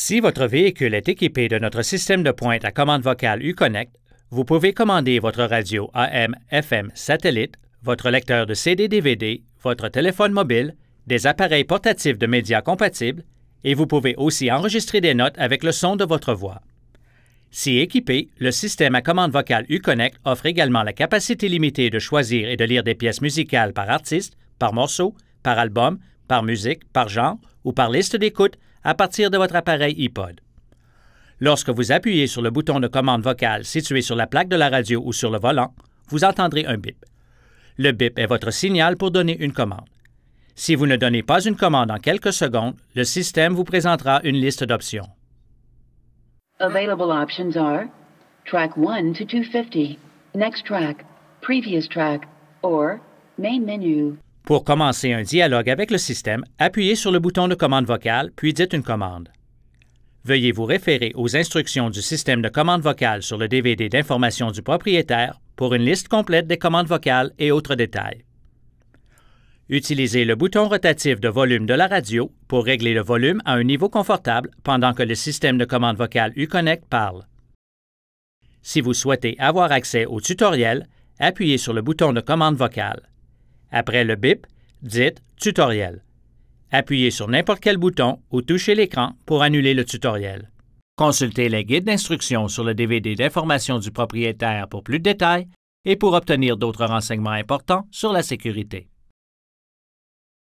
Si votre véhicule est équipé de notre système de pointe à commande vocale uConnect, vous pouvez commander votre radio AM, FM satellite, votre lecteur de CD-DVD, votre téléphone mobile, des appareils portatifs de médias compatibles, et vous pouvez aussi enregistrer des notes avec le son de votre voix. Si équipé, le système à commande vocale uConnect offre également la capacité limitée de choisir et de lire des pièces musicales par artiste, par morceau, par album, par musique, par genre ou par liste d'écoute à partir de votre appareil iPod. Lorsque vous appuyez sur le bouton de commande vocale situé sur la plaque de la radio ou sur le volant, vous entendrez un bip. Le bip est votre signal pour donner une commande. Si vous ne donnez pas une commande en quelques secondes, le système vous présentera une liste d'options. Available options are track 1 to 250, next track, previous track, or main menu. Pour commencer un dialogue avec le système, appuyez sur le bouton de commande vocale, puis dites une commande. Veuillez vous référer aux instructions du système de commande vocale sur le DVD d'information du propriétaire pour une liste complète des commandes vocales et autres détails. Utilisez le bouton rotatif de volume de la radio pour régler le volume à un niveau confortable pendant que le système de commande vocale uConnect parle. Si vous souhaitez avoir accès au tutoriel, appuyez sur le bouton de commande vocale. Après le bip, dites Tutoriel. Appuyez sur n'importe quel bouton ou touchez l'écran pour annuler le tutoriel. Consultez les guides d'instruction sur le DVD d'information du propriétaire pour plus de détails et pour obtenir d'autres renseignements importants sur la sécurité.